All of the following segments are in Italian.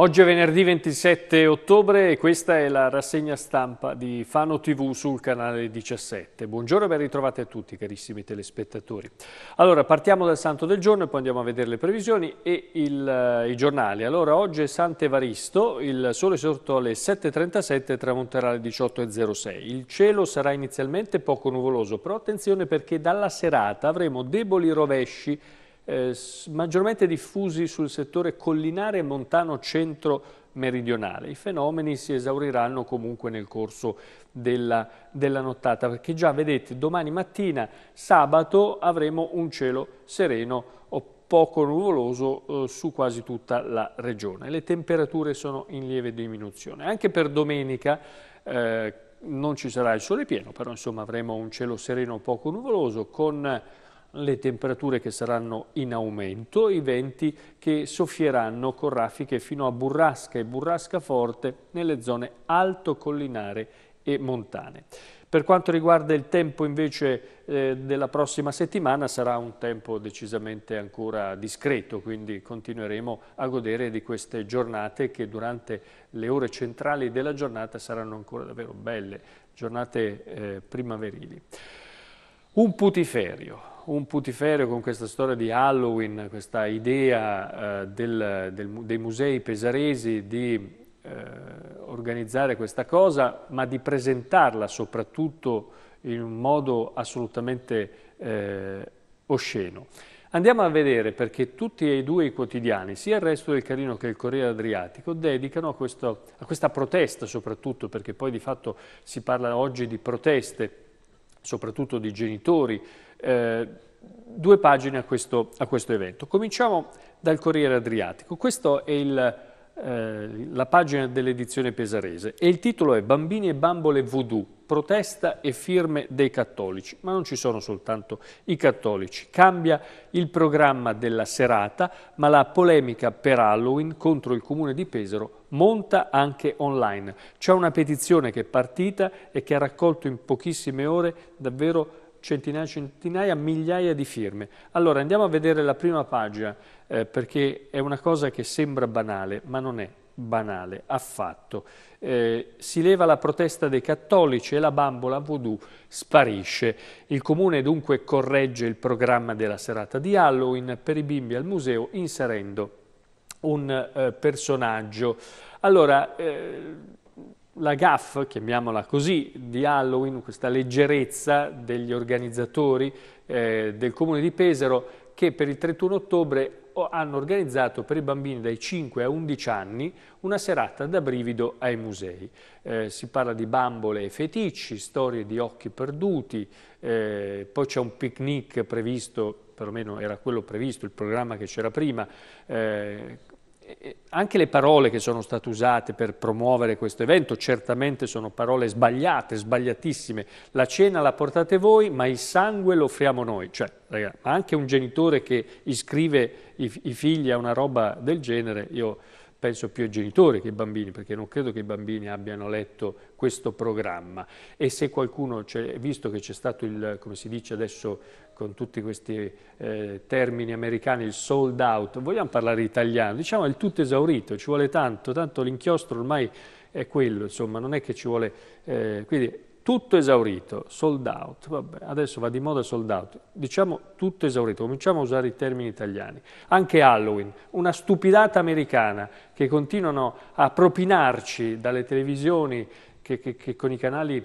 Oggi è venerdì 27 ottobre e questa è la rassegna stampa di Fano TV sul canale 17. Buongiorno e ben ritrovati a tutti carissimi telespettatori. Allora partiamo dal santo del giorno e poi andiamo a vedere le previsioni e il, eh, i giornali. Allora oggi è Sant'Evaristo, il sole è sorto alle 7.37 e tramonterà alle 18.06. Il cielo sarà inizialmente poco nuvoloso però attenzione perché dalla serata avremo deboli rovesci eh, maggiormente diffusi sul settore collinare e montano centro-meridionale. I fenomeni si esauriranno comunque nel corso della, della nottata, perché già vedete domani mattina, sabato, avremo un cielo sereno o poco nuvoloso eh, su quasi tutta la regione. Le temperature sono in lieve diminuzione. Anche per domenica... Eh, non ci sarà il sole pieno, però insomma avremo un cielo sereno poco nuvoloso con le temperature che saranno in aumento, i venti che soffieranno con raffiche fino a burrasca e burrasca forte nelle zone alto collinare e montane. Per quanto riguarda il tempo invece eh, della prossima settimana sarà un tempo decisamente ancora discreto, quindi continueremo a godere di queste giornate che durante le ore centrali della giornata saranno ancora davvero belle, giornate eh, primaverili. Un putiferio, un putiferio con questa storia di Halloween, questa idea eh, del, del, dei musei pesaresi di eh, organizzare questa cosa, ma di presentarla soprattutto in un modo assolutamente eh, osceno. Andiamo a vedere perché tutti e due i quotidiani, sia il Resto del Carino che il Corriere Adriatico, dedicano a, questo, a questa protesta soprattutto, perché poi di fatto si parla oggi di proteste, soprattutto di genitori, eh, due pagine a questo, a questo, evento. Cominciamo dal Corriere Adriatico. Questa è il, eh, la pagina dell'edizione pesarese e il titolo è Bambini e bambole voodoo, protesta e firme dei cattolici. Ma non ci sono soltanto i cattolici. Cambia il programma della serata, ma la polemica per Halloween contro il comune di Pesaro monta anche online. C'è una petizione che è partita e che ha raccolto in pochissime ore davvero centinaia, centinaia, migliaia di firme. Allora andiamo a vedere la prima pagina eh, perché è una cosa che sembra banale, ma non è banale affatto. Eh, si leva la protesta dei cattolici e la bambola voodoo sparisce. Il comune dunque corregge il programma della serata di Halloween per i bimbi al museo inserendo un eh, personaggio. Allora, eh, la gaffa, chiamiamola così, di Halloween, questa leggerezza degli organizzatori eh, del comune di Pesaro che per il 31 ottobre hanno organizzato per i bambini dai 5 a 11 anni una serata da brivido ai musei. Eh, si parla di bambole e feticci, storie di occhi perduti, eh, poi c'è un picnic previsto, perlomeno era quello previsto, il programma che c'era prima, eh, anche le parole che sono state usate per promuovere questo evento certamente sono parole sbagliate, sbagliatissime. La cena la portate voi, ma il sangue lo offriamo noi. Cioè, ragazzi, anche un genitore che iscrive i, i figli a una roba del genere, io penso più ai genitori che ai bambini, perché non credo che i bambini abbiano letto questo programma. E se qualcuno, visto che c'è stato il, come si dice adesso con tutti questi eh, termini americani, il sold out, vogliamo parlare italiano, diciamo il tutto esaurito, ci vuole tanto, tanto l'inchiostro ormai è quello, insomma, non è che ci vuole... Eh, quindi tutto esaurito, sold out, vabbè, adesso va di moda sold out, diciamo tutto esaurito, cominciamo a usare i termini italiani. Anche Halloween, una stupidata americana che continuano a propinarci dalle televisioni che, che, che con, i canali,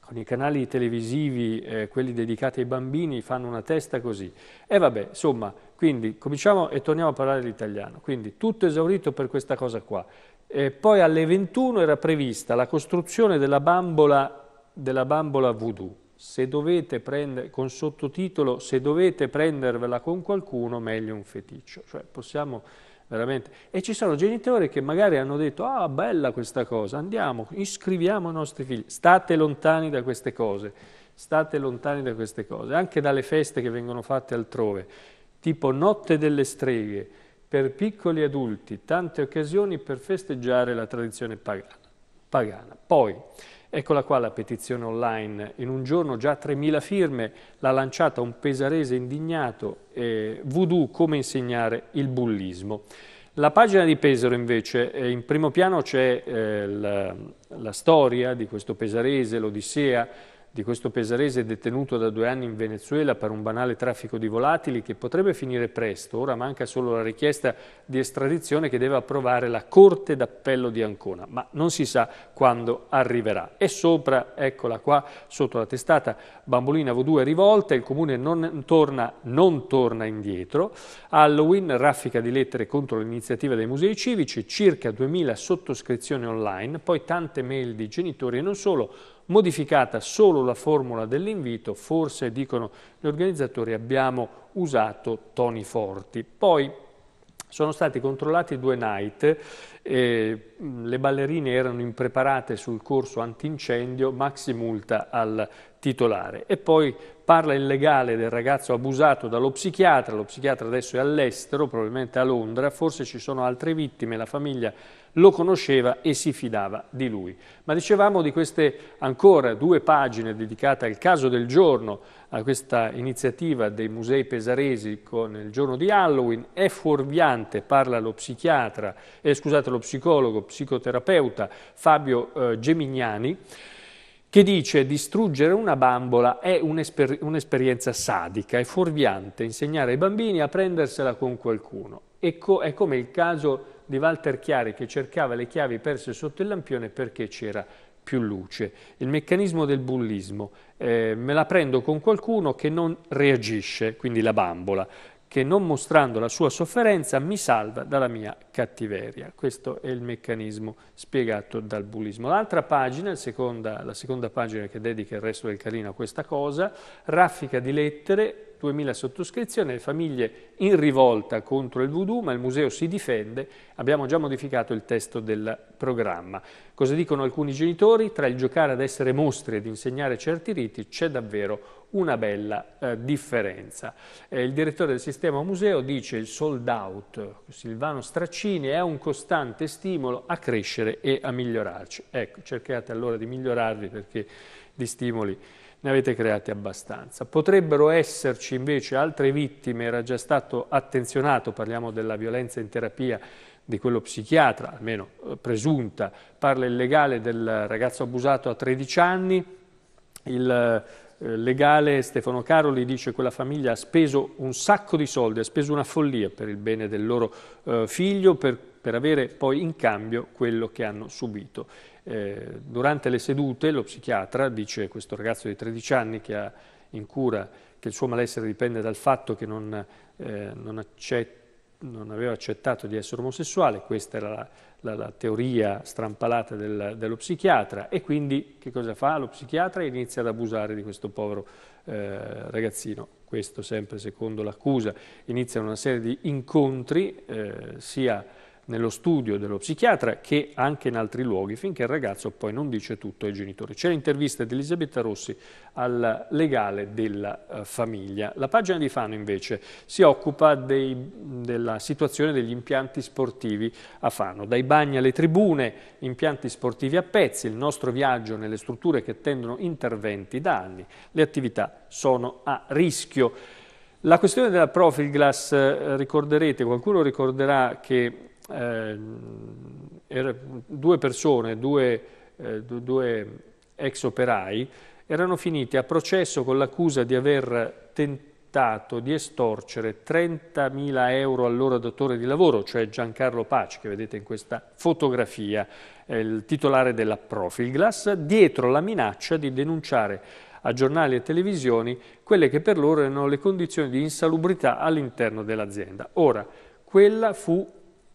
con i canali televisivi, eh, quelli dedicati ai bambini, fanno una testa così. E vabbè, insomma, quindi cominciamo e torniamo a parlare l'italiano. Quindi tutto esaurito per questa cosa qua. E poi alle 21 era prevista la costruzione della bambola della bambola voodoo, se dovete prendere, con sottotitolo se dovete prendervela con qualcuno meglio un feticcio, cioè possiamo veramente, e ci sono genitori che magari hanno detto ah bella questa cosa, andiamo, iscriviamo i nostri figli, state lontani da queste cose, state lontani da queste cose, anche dalle feste che vengono fatte altrove, tipo notte delle streghe, per piccoli adulti, tante occasioni per festeggiare la tradizione pagana. pagana. Poi, Eccola qua la petizione online, in un giorno già 3.000 firme, l'ha lanciata un pesarese indignato, eh, voodoo come insegnare il bullismo. La pagina di Pesaro invece, in primo piano c'è eh, la, la storia di questo pesarese, l'Odissea, di questo pesarese detenuto da due anni in Venezuela per un banale traffico di volatili che potrebbe finire presto. Ora manca solo la richiesta di estradizione che deve approvare la Corte d'Appello di Ancona, ma non si sa quando arriverà. E sopra, eccola qua, sotto la testata, Bambolina V2 rivolta, il Comune non torna, non torna indietro. Halloween, raffica di lettere contro l'iniziativa dei musei civici, circa 2000 sottoscrizioni online, poi tante mail di genitori e non solo, modificata solo la formula dell'invito, forse, dicono gli organizzatori, abbiamo usato toni forti. Poi sono stati controllati due night, eh, le ballerine erano impreparate sul corso antincendio, maxi multa al titolare. E poi Parla il legale del ragazzo abusato dallo psichiatra, lo psichiatra adesso è all'estero, probabilmente a Londra, forse ci sono altre vittime, la famiglia lo conosceva e si fidava di lui. Ma dicevamo di queste ancora due pagine dedicate al caso del giorno, a questa iniziativa dei musei pesaresi con il giorno di Halloween, è fuorviante, parla lo psichiatra, eh, scusate lo psicologo, psicoterapeuta Fabio eh, Gemignani, che dice distruggere una bambola è un'esper- un'esperienza sadica è fuorviante, insegnare ai bambini a prendersela con qualcuno. Co- ecco, è come il caso di Walter Chiari che cercava le chiavi perse sotto il lampione perché c'era più luce. Il meccanismo del bullismo, eh, me la prendo con qualcuno che non reagisce, quindi la bambola che non mostrando la sua sofferenza mi salva dalla mia cattiveria. Questo è il meccanismo spiegato dal bullismo. L'altra pagina, seconda, la seconda pagina che dedica il resto del carino a questa cosa, raffica di lettere, 2000 sottoscrizioni, le famiglie in rivolta contro il voodoo, ma il museo si difende, abbiamo già modificato il testo del programma. Cosa dicono alcuni genitori? Tra il giocare ad essere mostri ed insegnare certi riti c'è davvero un una bella eh, differenza. Eh, il direttore del sistema museo dice il sold out, Silvano Straccini, è un costante stimolo a crescere e a migliorarci. Ecco, cercate allora di migliorarvi perché di stimoli ne avete creati abbastanza. Potrebbero esserci invece altre vittime, era già stato attenzionato, parliamo della violenza in terapia di quello psichiatra, almeno eh, presunta, parla il legale del ragazzo abusato a 13 anni, il eh, legale Stefano Caroli dice che quella famiglia ha speso un sacco di soldi, ha speso una follia per il bene del loro eh, figlio, per, per, avere poi in cambio quello che hanno subito. Eh, durante le sedute lo psichiatra, dice questo ragazzo di 13 anni che ha in cura che il suo malessere dipende dal fatto che non, eh, non accetta non aveva accettato di essere omosessuale, questa era la, la, la teoria strampalata del, dello psichiatra e quindi che cosa fa? Lo psichiatra inizia ad abusare di questo povero eh, ragazzino, questo sempre secondo l'accusa, iniziano una serie di incontri eh, sia nello studio dello psichiatra che anche in altri luoghi, finché il ragazzo poi non dice tutto ai genitori. C'è l'intervista di Elisabetta Rossi al legale della eh, famiglia. La pagina di Fano invece si occupa dei, della situazione degli impianti sportivi a Fano, dai bagni alle tribune, impianti sportivi a pezzi, il nostro viaggio nelle strutture che attendono interventi da anni, le attività sono a rischio. La questione della Profilglass, eh, ricorderete, qualcuno ricorderà che eh, due persone, due, eh, due, ex operai, erano finiti a processo con l'accusa di aver tentato di estorcere 30.000 euro all'ora datore di lavoro, cioè Giancarlo Paci, che vedete in questa fotografia, eh, il titolare della Profilglass, dietro la minaccia di denunciare a giornali e televisioni quelle che per loro erano le condizioni di insalubrità all'interno dell'azienda. Ora, quella fu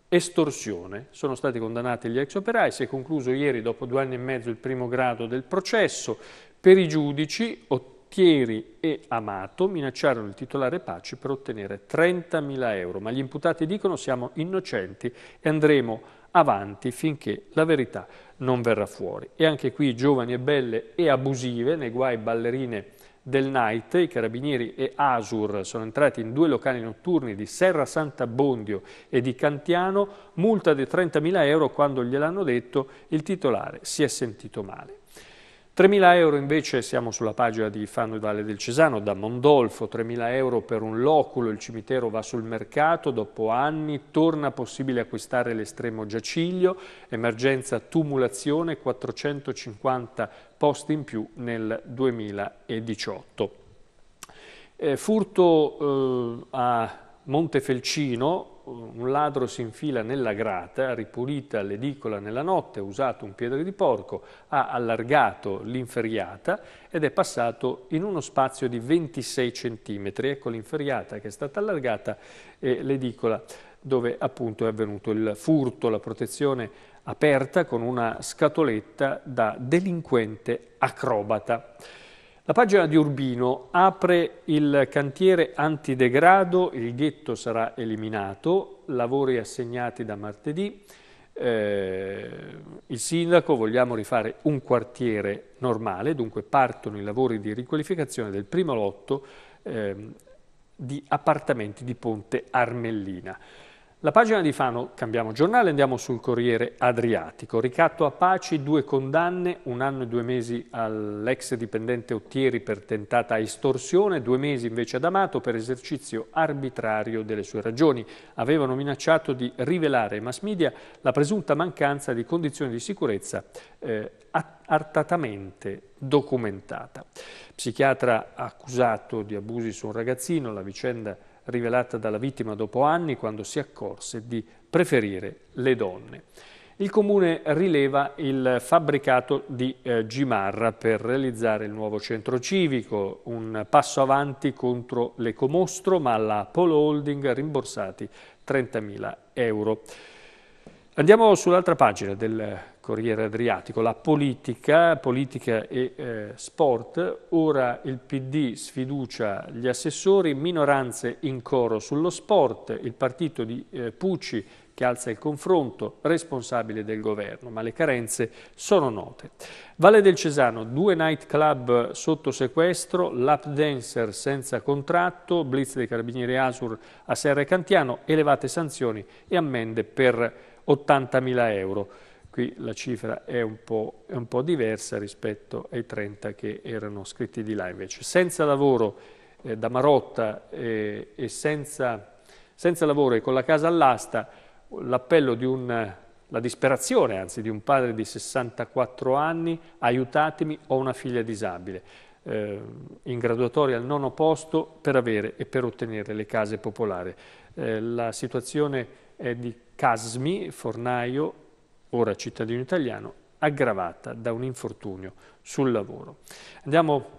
estorsione. Sono stati condannati gli ex operai, si è concluso ieri dopo due anni e mezzo il primo grado del processo. Per i giudici Ottieri e Amato minacciarono il titolare Paci per ottenere 30.000 euro, ma gli imputati dicono siamo innocenti e andremo avanti finché la verità non verrà fuori. E anche qui giovani e belle e abusive, nei guai ballerine del night, i carabinieri e Asur sono entrati in due locali notturni di Serra Sant'Abbondio e di Cantiano, multa di 30.000 euro quando gliel'hanno detto, il titolare si è sentito male. 3.000 euro invece, siamo sulla pagina di Fanno e Valle del Cesano, da Mondolfo, 3.000 euro per un loculo, il cimitero va sul mercato, dopo anni torna possibile acquistare l'estremo giaciglio, emergenza tumulazione, 450 posti in più nel 2018. Eh, furto eh, a Montefelcino, un ladro si infila nella grata, ha ripulita l'edicola nella notte, ha usato un piede di porco, ha allargato l'inferriata ed è passato in uno spazio di 26 centimetri. Ecco l'inferriata che è stata allargata e l'edicola dove appunto è avvenuto il furto, la protezione aperta con una scatoletta da delinquente acrobata. La pagina di Urbino apre il cantiere antidegrado, il ghetto sarà eliminato, lavori assegnati da martedì, eh, il sindaco vogliamo rifare un quartiere normale, dunque partono i lavori di riqualificazione del primo lotto eh, di appartamenti di Ponte Armellina. La pagina di Fano, cambiamo giornale, andiamo sul Corriere Adriatico. Ricatto a Paci, due condanne, un anno e due mesi all'ex dipendente Ottieri per tentata estorsione, due mesi invece ad Amato per esercizio arbitrario delle sue ragioni. Avevano minacciato di rivelare ai mass media la presunta mancanza di condizioni di sicurezza eh, artatamente documentata. Psichiatra accusato di abusi su un ragazzino, la vicenda è rivelata dalla vittima dopo anni quando si accorse di preferire le donne. Il comune rileva il fabbricato di eh, Gimarra per realizzare il nuovo centro civico, un passo avanti contro l'ecomostro, ma la Polo Holding ha rimborsati 30.000 euro. Andiamo sull'altra pagina del Corriere Adriatico, la politica, politica e eh, sport, ora il PD sfiducia gli assessori, minoranze in coro sullo sport, il partito di eh, Pucci che alza il confronto, responsabile del governo, ma le carenze sono note. Valle del Cesano, due nightclub sotto sequestro, lap dancer senza contratto, blitz dei carabinieri Asur a Serra e Cantiano, elevate sanzioni e ammende per 80.000 euro. Qui la cifra è un, è un, po', diversa rispetto ai 30 che erano scritti di là invece. Senza lavoro eh, da Marotta eh, e senza, senza, lavoro e con la casa all'asta, l'appello di un, la disperazione anzi di un padre di 64 anni, aiutatemi, ho una figlia disabile, eh, in graduatoria al nono posto per avere e per ottenere le case popolari. Eh, la situazione è di Casmi, Fornaio, ora cittadino italiano, aggravata da un infortunio sul lavoro. Andiamo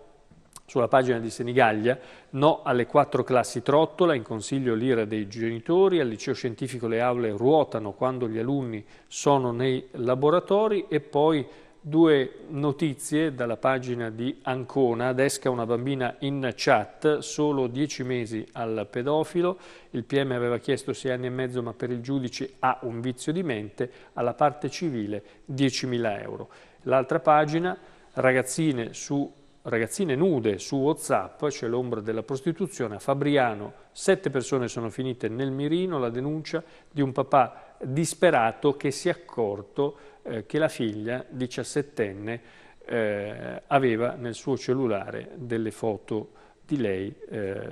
sulla pagina di Senigallia, no alle quattro classi trottola, in consiglio l'ira dei genitori, al liceo scientifico le aule ruotano quando gli alunni sono nei laboratori e poi Due notizie dalla pagina di Ancona, desca una bambina in chat, solo 10 mesi al pedofilo, il PM aveva chiesto 6 anni e mezzo ma per il giudice ha un vizio di mente, alla parte civile 10.000 euro. L'altra pagina, ragazzine, su, ragazzine nude su Whatsapp, c'è l'ombra della prostituzione, a Fabriano 7 persone sono finite nel mirino, la denuncia di un papà disperato che si è accorto eh, che la figlia, 17enne, eh, aveva nel suo cellulare delle foto di lei eh,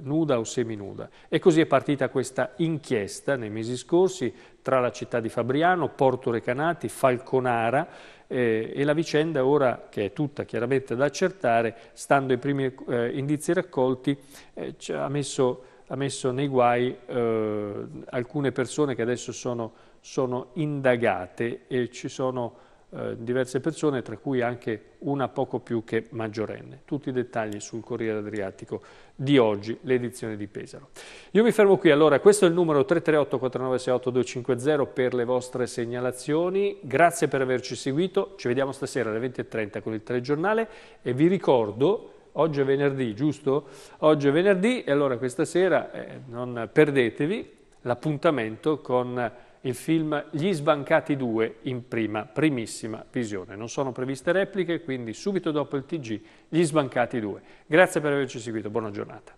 nuda o seminuda. E così è partita questa inchiesta nei mesi scorsi tra la città di Fabriano, Porto Recanati, Falconara eh, e la vicenda ora, che è tutta chiaramente da accertare, stando ai primi eh, indizi raccolti, eh, ha messo, ha, messo, nei guai eh, alcune persone che adesso sono sono indagate e ci sono eh, diverse persone, tra cui anche una poco più che maggiorenne. Tutti i dettagli sul Corriere Adriatico di oggi, l'edizione di Pesaro. Io mi fermo qui, allora questo è il numero 338-4968-250 per le vostre segnalazioni. Grazie per averci seguito, ci vediamo stasera alle 20.30 con il telegiornale e vi ricordo oggi è venerdì, giusto? Oggi è venerdì e allora questa sera eh, non perdetevi l'appuntamento con il film Gli sbancati 2 in prima, primissima visione. Non sono previste repliche, quindi subito dopo il TG Gli sbancati 2. Grazie per averci seguito, buona giornata.